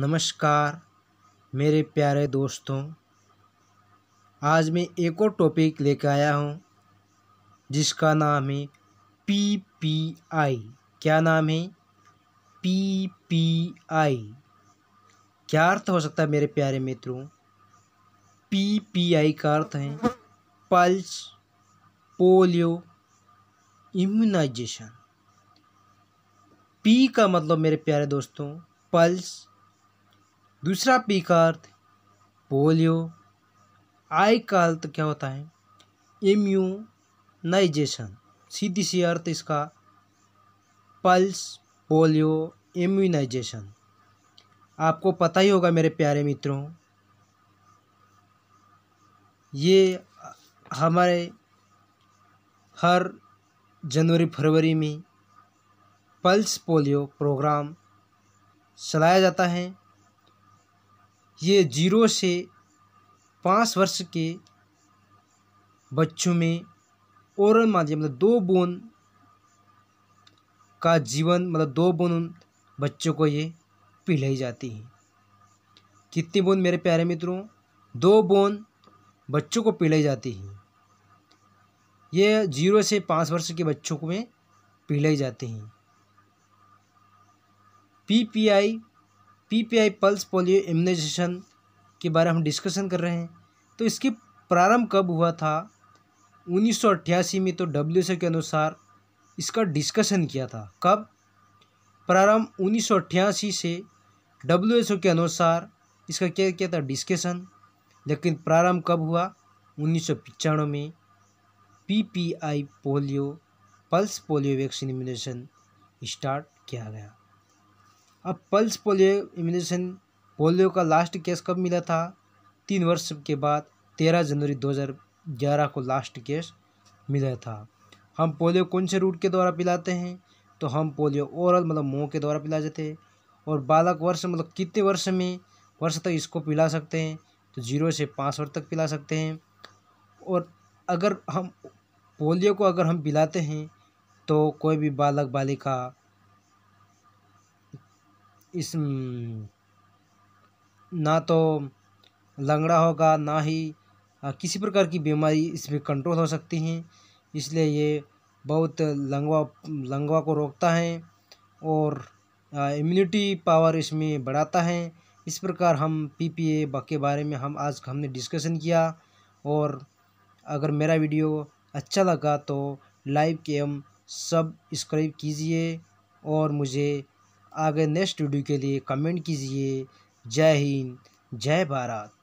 नमस्कार मेरे प्यारे दोस्तों आज मैं एक और टॉपिक लेकर आया हूँ जिसका नाम है पी पी आई क्या नाम है पी पी आई क्या अर्थ हो सकता है मेरे प्यारे मित्रों पी पी आई का अर्थ है पल्स पोलियो इम्यूनाइजेशन पी का मतलब मेरे प्यारे दोस्तों पल्स दूसरा पी का अर्थ पोलियो आई का अर्थ तो क्या होता है इम्यूनाइजेशन सीधी सी अर्थ इसका पल्स पोलियो इम्यूनाइजेशन आपको पता ही होगा मेरे प्यारे मित्रों ये हमारे हर जनवरी फरवरी में पल्स पोलियो प्रोग्राम चलाया जाता है ये जीरो से पाँच वर्ष के बच्चों में ओरल माध्यम मतलब दो बोन का जीवन मतलब दो बोन उन बच्चों को ये पिलाई जाती है कितनी बोन मेरे प्यारे मित्रों दो बोन बच्चों को पिलाई जाती है ये जीरो से पाँच वर्ष के बच्चों को में पिलाई जाती हैं PPI PPI pulse polio immunisation के बारे में हम डिस्कशन कर रहे हैं तो इसकी प्रारंभ कब हुआ था उन्नीस में तो डब्ल्यू के अनुसार इसका डिस्कशन किया था कब प्रारंभ उन्नीस से डब्ल्यू के अनुसार इसका क्या किया था डिस्कशन लेकिन प्रारंभ कब हुआ उन्नीस में PPI polio pulse polio vaccine immunisation start किया गया अब पल्स पोलियो इम्यूनाइजेशन पोलियो का लास्ट केस कब मिला था तीन वर्ष के बाद तेरह जनवरी दो हज़ार ग्यारह को लास्ट केस मिला था हम पोलियो कौन से रूट के द्वारा पिलाते हैं तो हम पोलियो ओरल मतलब मुँह के द्वारा पिला जाते हैं और बालक वर्ष मतलब कितने वर्ष में वर्ष तक इसको पिला सकते हैं तो जीरो से पाँच वर्ष तक पिला सकते हैं और अगर हम पोलियो को अगर हम पिलाते हैं तो कोई भी बालक बालिका इस ना तो लंगड़ा होगा ना ही किसी प्रकार की बीमारी इसमें कंट्रोल हो सकती हैं इसलिए ये बहुत लंगवा लंगवा को रोकता है और इम्यूनिटी पावर इसमें बढ़ाता है इस प्रकार हम पीपीए के बारे में हम आज हमने डिस्कशन किया और अगर मेरा वीडियो अच्छा लगा तो लाइक एवं सब्सक्राइब कीजिए और मुझे आगे नेक्स्ट वीडियो के लिए कमेंट कीजिए जय हिंद जय भारत